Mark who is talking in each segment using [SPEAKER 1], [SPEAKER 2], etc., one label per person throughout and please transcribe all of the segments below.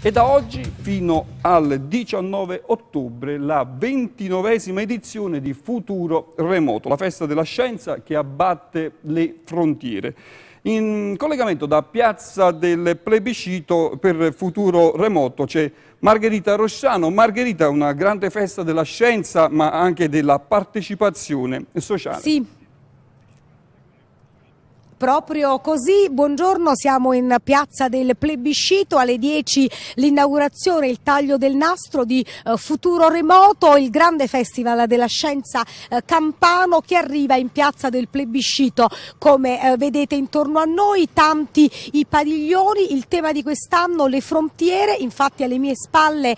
[SPEAKER 1] e da oggi fino al 19 ottobre la ventinovesima edizione di Futuro Remoto, la festa della scienza che abbatte le frontiere. In collegamento da Piazza del Plebiscito per Futuro Remoto c'è Margherita Rosciano. Margherita, una grande festa della scienza ma anche della partecipazione sociale. Sì.
[SPEAKER 2] Proprio così, buongiorno, siamo in piazza del plebiscito, alle 10 l'inaugurazione, il taglio del nastro di eh, Futuro Remoto, il grande festival della scienza eh, campano che arriva in piazza del plebiscito. Come eh, vedete intorno a noi tanti i padiglioni, il tema di quest'anno le frontiere, infatti alle mie spalle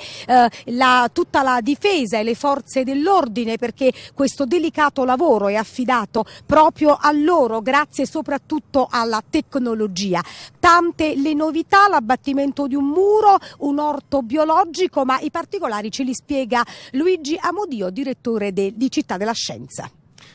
[SPEAKER 2] la, tutta la difesa e le forze dell'ordine perché questo delicato lavoro è affidato proprio a loro, grazie soprattutto soprattutto alla tecnologia. Tante le novità, l'abbattimento di un muro, un orto biologico, ma i particolari ce li spiega Luigi Amodio, direttore de, di Città della Scienza.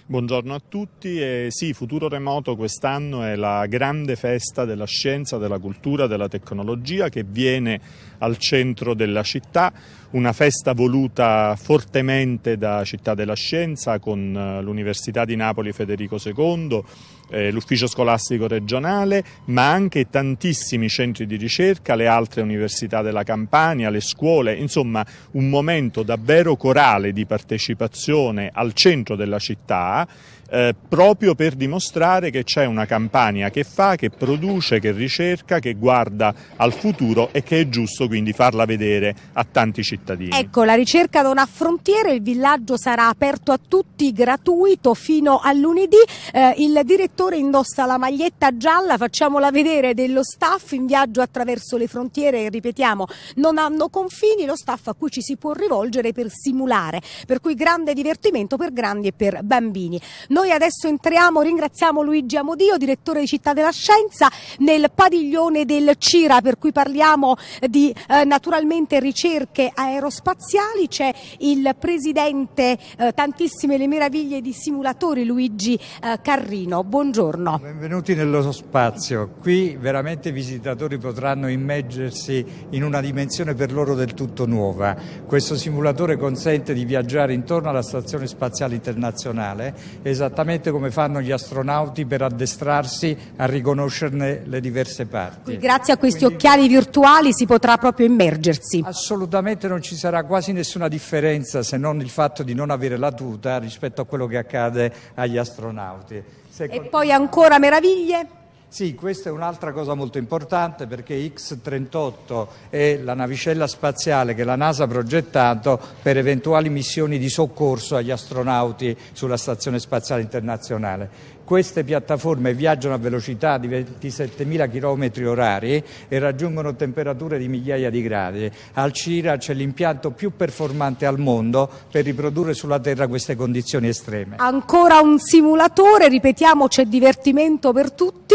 [SPEAKER 3] Buongiorno a tutti, eh, sì, Futuro Remoto quest'anno è la grande festa della scienza, della cultura, della tecnologia che viene al centro della città, una festa voluta fortemente da Città della Scienza con eh, l'Università di Napoli Federico II, eh, l'ufficio scolastico regionale, ma anche tantissimi centri di ricerca, le altre università della Campania, le scuole, insomma un momento davvero corale di partecipazione al centro della città eh, proprio per dimostrare che c'è una campagna che fa, che produce, che ricerca, che guarda al futuro e che è giusto quindi farla vedere a tanti cittadini.
[SPEAKER 2] Ecco, la ricerca non ha frontiere, il villaggio sarà aperto a tutti, gratuito fino a lunedì. Eh, il direttore indossa la maglietta gialla, facciamola vedere, dello staff in viaggio attraverso le frontiere, ripetiamo, non hanno confini, lo staff a cui ci si può rivolgere per simulare, per cui grande divertimento per grandi e per bambini. Noi adesso entriamo, ringraziamo Luigi Amodio, direttore di Città della Scienza, nel padiglione del CIRA per cui parliamo di eh, naturalmente ricerche aerospaziali. C'è il presidente eh, Tantissime le meraviglie di simulatori Luigi eh, Carrino. Buongiorno.
[SPEAKER 1] Benvenuti nello spazio. Qui veramente i visitatori potranno immergersi in una dimensione per loro del tutto nuova. Questo simulatore consente di viaggiare intorno alla Stazione Spaziale Internazionale, esattamente esattamente come fanno gli astronauti per addestrarsi a riconoscerne le diverse parti.
[SPEAKER 2] Quindi, Grazie a questi Quindi, occhiali virtuali si potrà proprio immergersi.
[SPEAKER 1] Assolutamente non ci sarà quasi nessuna differenza se non il fatto di non avere la tuta rispetto a quello che accade agli astronauti. Se
[SPEAKER 2] e poi ancora meraviglie?
[SPEAKER 1] Sì, questa è un'altra cosa molto importante perché X-38 è la navicella spaziale che la NASA ha progettato per eventuali missioni di soccorso agli astronauti sulla Stazione Spaziale Internazionale. Queste piattaforme viaggiano a velocità di 27.000 km orari e raggiungono temperature di migliaia di gradi. Al CIRA c'è l'impianto più performante al mondo per riprodurre sulla Terra queste condizioni estreme.
[SPEAKER 2] Ancora un simulatore, ripetiamo, c'è divertimento per tutti.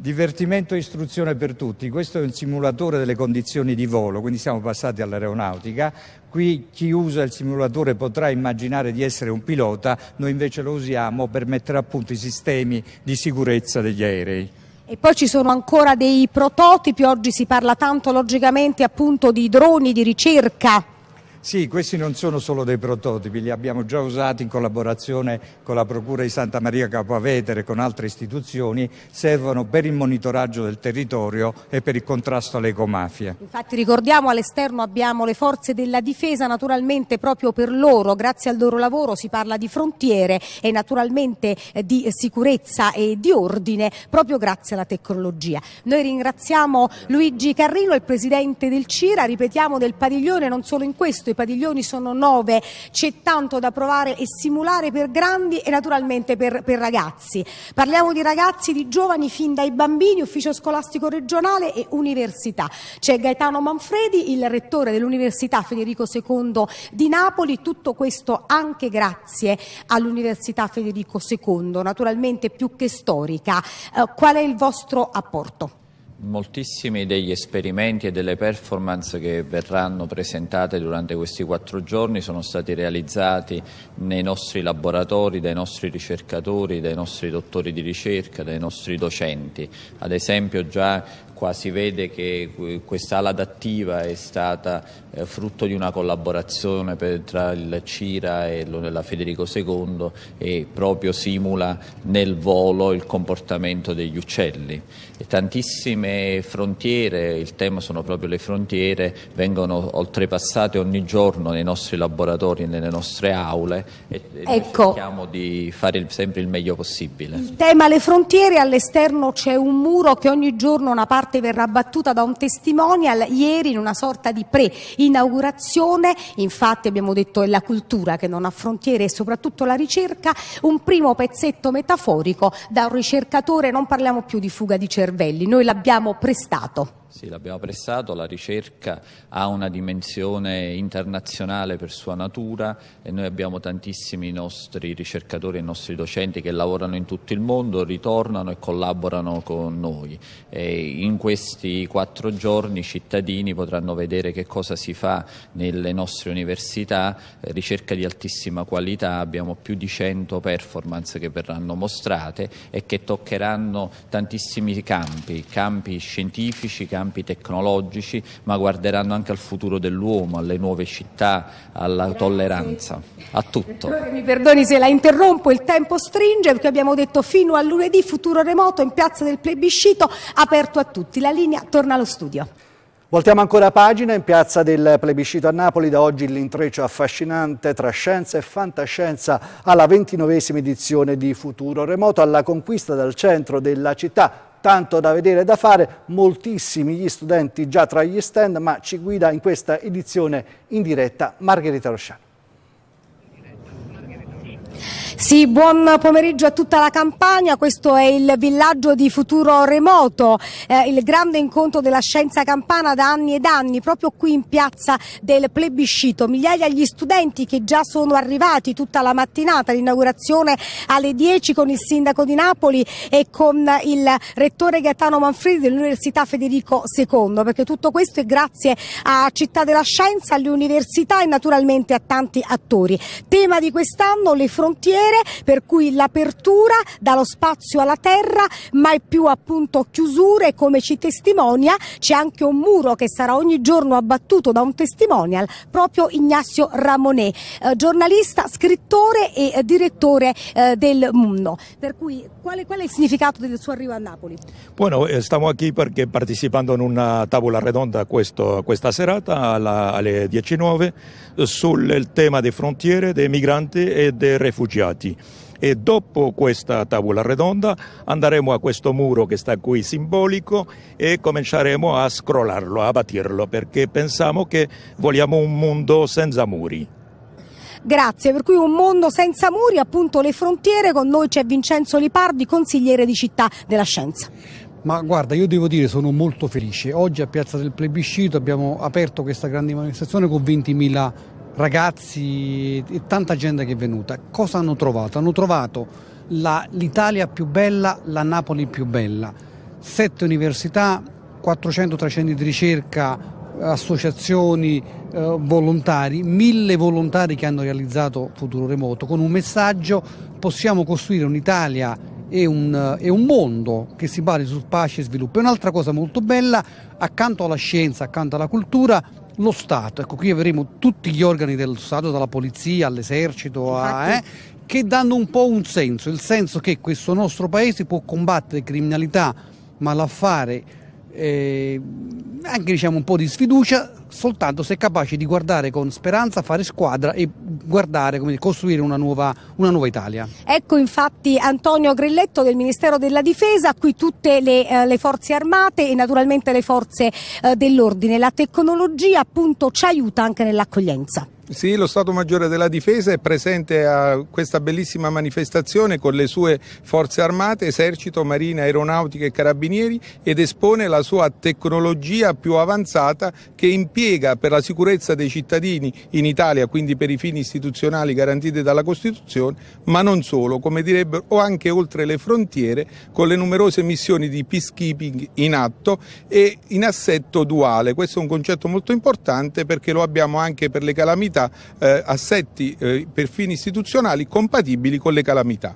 [SPEAKER 1] Divertimento e istruzione per tutti, questo è un simulatore delle condizioni di volo, quindi siamo passati all'aeronautica, qui chi usa il simulatore potrà immaginare di essere un pilota, noi invece lo usiamo per mettere a punto i sistemi di sicurezza degli aerei.
[SPEAKER 2] E poi ci sono ancora dei prototipi, oggi si parla tanto logicamente appunto di droni di ricerca.
[SPEAKER 1] Sì, questi non sono solo dei prototipi, li abbiamo già usati in collaborazione con la Procura di Santa Maria Capovetere e con altre istituzioni, servono per il monitoraggio del territorio e per il contrasto alle ecomafie.
[SPEAKER 2] Infatti ricordiamo all'esterno abbiamo le forze della difesa, naturalmente proprio per loro, grazie al loro lavoro si parla di frontiere e naturalmente eh, di sicurezza e di ordine proprio grazie alla tecnologia. Noi ringraziamo Luigi Carrino, il presidente del CIRA, ripetiamo del padiglione non solo in questo i padiglioni sono nove, c'è tanto da provare e simulare per grandi e naturalmente per, per ragazzi. Parliamo di ragazzi, di giovani fin dai bambini, ufficio scolastico regionale e università. C'è Gaetano Manfredi, il rettore dell'Università Federico II di Napoli, tutto questo anche grazie all'Università Federico II, naturalmente più che storica. Eh, qual è il vostro apporto?
[SPEAKER 4] Moltissimi degli esperimenti e delle performance che verranno presentate durante questi quattro giorni sono stati realizzati nei nostri laboratori, dai nostri ricercatori, dai nostri dottori di ricerca, dai nostri docenti. Ad esempio già Qua si vede che quest'ala adattiva è stata eh, frutto di una collaborazione per, tra il CIRA e la Federico II e proprio simula nel volo il comportamento degli uccelli. E tantissime frontiere, il tema sono proprio le frontiere, vengono oltrepassate ogni giorno nei nostri laboratori, nelle nostre aule e, e ecco. cerchiamo di fare sempre il meglio possibile. Il
[SPEAKER 2] tema le frontiere, all'esterno c'è un muro che ogni giorno una parte parte verrà battuta da un testimonial ieri in una sorta di pre-inaugurazione, infatti abbiamo detto è la cultura che non ha frontiere e soprattutto la ricerca, un primo pezzetto metaforico da un ricercatore, non parliamo più di fuga di cervelli, noi l'abbiamo prestato.
[SPEAKER 4] Sì, l'abbiamo prestato, la ricerca ha una dimensione internazionale per sua natura e noi abbiamo tantissimi nostri ricercatori e nostri docenti che lavorano in tutto il mondo, ritornano e collaborano con noi. E in questi quattro giorni i cittadini potranno vedere che cosa si fa nelle nostre università, eh, ricerca di altissima qualità, abbiamo più di 100 performance che verranno mostrate e che toccheranno tantissimi campi, campi scientifici, campi tecnologici, ma guarderanno anche al futuro dell'uomo, alle nuove città, alla Grazie. tolleranza, a
[SPEAKER 2] tutto. Mi perdoni se la interrompo, il tempo stringe perché abbiamo detto fino a lunedì futuro remoto in piazza del plebiscito aperto a tutti tutti. La linea torna allo studio. Voltiamo
[SPEAKER 5] ancora pagina, in piazza del plebiscito a Napoli da oggi l'intreccio affascinante tra scienza e fantascienza alla ventinovesima edizione di Futuro Remoto, alla conquista dal centro della città tanto da vedere e da fare, moltissimi gli studenti già tra gli stand, ma ci guida in questa edizione in diretta Margherita Rosciano.
[SPEAKER 2] Sì, buon pomeriggio a tutta la campagna, questo è il villaggio di futuro remoto, eh, il grande incontro della scienza campana da anni ed anni, proprio qui in piazza del plebiscito. Migliaia gli studenti che già sono arrivati tutta la mattinata, l'inaugurazione alle 10 con il sindaco di Napoli e con il rettore Gaetano Manfredi dell'Università Federico II, perché tutto questo è grazie a Città della Scienza, alle università e naturalmente a tanti attori. Tema di quest'anno le frontiere potere, per cui l'apertura dallo spazio alla terra, mai più appunto chiusure, come ci testimonia, c'è anche un muro che sarà ogni giorno abbattuto da un testimonial, proprio Ignazio Ramonet, eh, giornalista, scrittore e eh, direttore eh, del Mundo. Per cui quale, qual è il significato del suo arrivo a Napoli?
[SPEAKER 3] Bueno, eh, stiamo qui perché partecipando in una tavola redonda questo, questa serata alla, alle 19 sul tema delle frontiere, dei migranti e dei rifugiati. Stati. E dopo questa tavola redonda andremo a questo muro che sta qui simbolico e cominceremo a scrollarlo, a battirlo, perché pensiamo che vogliamo un mondo senza muri.
[SPEAKER 2] Grazie, per cui un mondo senza muri, appunto le frontiere, con noi c'è Vincenzo Lipardi, consigliere di Città della Scienza.
[SPEAKER 5] Ma guarda, io devo dire sono molto felice. Oggi a Piazza del Plebiscito abbiamo aperto questa grande manifestazione con 20.000 ragazzi, e tanta gente che è venuta. Cosa hanno trovato? Hanno trovato la, l'Italia più bella, la Napoli più bella. Sette università, 400-300 di ricerca, associazioni, eh, volontari, mille volontari che hanno realizzato Futuro Remoto con un messaggio possiamo costruire un'Italia e un, e un, mondo che si basi su pace e sviluppo. E un'altra cosa molto bella, accanto alla scienza, accanto alla cultura, lo Stato, ecco qui avremo tutti gli organi dello Stato, dalla polizia all'esercito, eh, che danno un po' un senso, il senso che questo nostro paese può combattere criminalità, malaffare, eh, anche diciamo un po' di sfiducia soltanto se capaci di guardare con speranza, fare squadra e guardare, come costruire una nuova, una nuova Italia.
[SPEAKER 2] Ecco infatti Antonio Grilletto del Ministero della Difesa, qui tutte le, eh, le forze armate e naturalmente le forze eh, dell'ordine. La tecnologia appunto ci aiuta anche nell'accoglienza.
[SPEAKER 6] Sì, lo Stato Maggiore della Difesa è presente a questa bellissima manifestazione con le sue forze armate, esercito, marina, aeronautica e carabinieri ed espone la sua tecnologia più avanzata che impiega spiega per la sicurezza dei cittadini in Italia, quindi per i fini istituzionali garantiti dalla Costituzione, ma non solo, come direbbero, o anche oltre le frontiere con le numerose missioni di peacekeeping in atto e in assetto duale. Questo è un concetto molto importante perché lo abbiamo anche per le calamità, eh, assetti eh, per fini istituzionali compatibili con le calamità.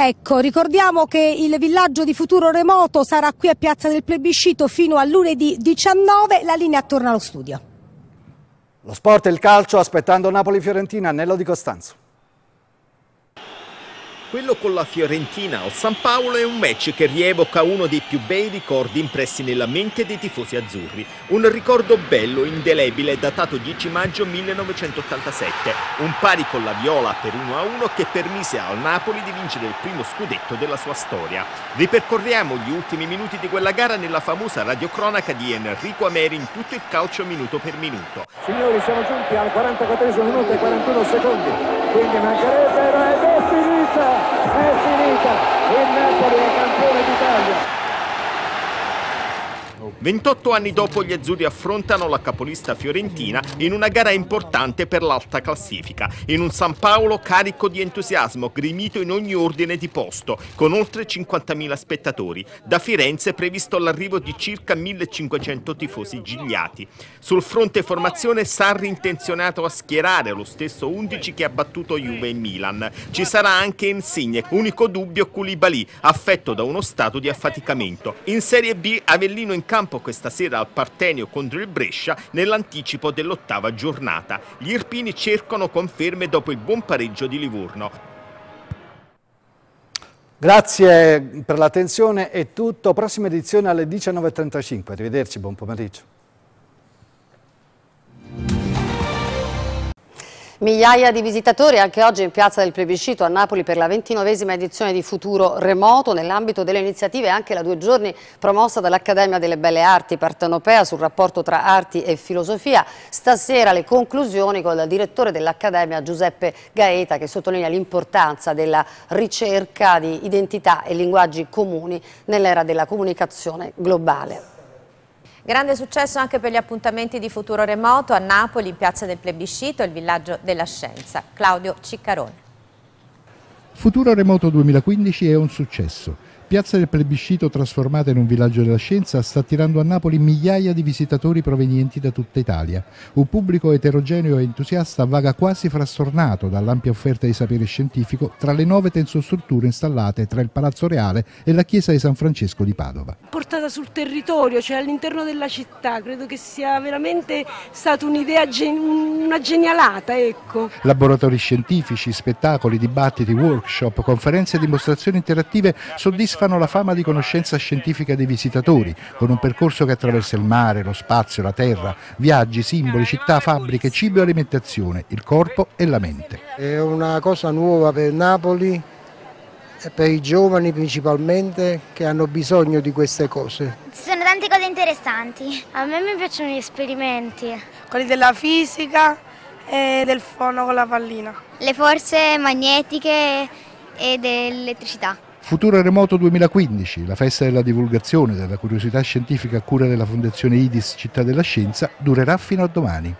[SPEAKER 2] Ecco, ricordiamo che il villaggio di futuro remoto sarà qui a Piazza del Plebiscito fino a lunedì 19. La linea torna allo studio.
[SPEAKER 3] Lo
[SPEAKER 5] sport e il calcio aspettando Napoli-Fiorentina, Anello di Costanzo.
[SPEAKER 3] Quello con la Fiorentina o San Paolo è un match che rievoca uno dei più bei ricordi impressi nella mente dei tifosi azzurri. Un ricordo bello, indelebile, datato 10 maggio 1987. Un pari con la Viola per 1-1 che permise al Napoli di vincere il primo scudetto della sua storia. Ripercorriamo gli ultimi minuti di quella gara nella famosa radiocronaca di Enrico Ameri in tutto il calcio minuto per minuto.
[SPEAKER 1] Signori, siamo giunti al 44 minuto e 41 secondi, quindi mancherebbero ed è finita! è finita, il Napoli è campione
[SPEAKER 5] d'Italia.
[SPEAKER 3] 28 anni dopo gli azzurri affrontano la capolista fiorentina in una gara importante per l'alta classifica, in un San Paolo carico di entusiasmo, grimito in ogni ordine di posto, con oltre 50.000 spettatori. Da Firenze è previsto l'arrivo di circa 1.500 tifosi gigliati. Sul fronte formazione Sarri intenzionato a schierare lo stesso 11 che ha battuto Juve e Milan. Ci sarà anche Insigne, unico dubbio Koulibaly, affetto da uno stato di affaticamento. In Serie B Avellino in campo campo questa sera al Partenio contro il Brescia nell'anticipo dell'ottava giornata. Gli Irpini cercano conferme dopo il buon pareggio di Livorno.
[SPEAKER 5] Grazie per l'attenzione, è tutto. Prossima edizione alle 19.35. Arrivederci, buon pomeriggio.
[SPEAKER 2] Migliaia di visitatori anche oggi in piazza del plebiscito a Napoli per la ventinovesima edizione di Futuro Remoto nell'ambito delle iniziative anche la due giorni promossa dall'Accademia delle Belle Arti partenopea sul rapporto tra arti e filosofia. Stasera le conclusioni con il direttore dell'Accademia Giuseppe Gaeta che sottolinea l'importanza della ricerca di identità e linguaggi comuni nell'era della comunicazione globale. Grande successo anche per gli appuntamenti di futuro remoto a Napoli, in piazza del plebiscito, il villaggio della scienza. Claudio Ciccarone.
[SPEAKER 6] Futuro Remoto 2015 è un successo. Piazza del Plebiscito, trasformata in un villaggio della scienza, sta attirando a Napoli migliaia di visitatori provenienti da tutta Italia. Un pubblico eterogeneo e entusiasta vaga quasi frastornato dall'ampia offerta di sapere scientifico tra le nuove tensostrutture installate tra il Palazzo Reale e la chiesa di San Francesco di Padova.
[SPEAKER 2] Portata sul territorio, cioè all'interno della città, credo che sia veramente stata un'idea, gen una genialata. Ecco.
[SPEAKER 6] Laboratori scientifici, spettacoli, dibattiti, workshop, conferenze e dimostrazioni interattive soddisfacenti fanno la fama di conoscenza scientifica dei visitatori, con un percorso che attraversa il mare, lo spazio, la terra, viaggi, simboli, città, fabbriche, cibo e alimentazione, il corpo e la mente. È una cosa nuova per Napoli e per i giovani principalmente che hanno bisogno di queste cose.
[SPEAKER 2] Ci sono tante cose interessanti. A me mi piacciono gli esperimenti. Quelli della fisica e del fono con la pallina. Le forze magnetiche e dell'elettricità.
[SPEAKER 6] Futuro Remoto 2015, la festa della divulgazione della curiosità scientifica a cura della Fondazione IDIS Città della Scienza, durerà fino a domani.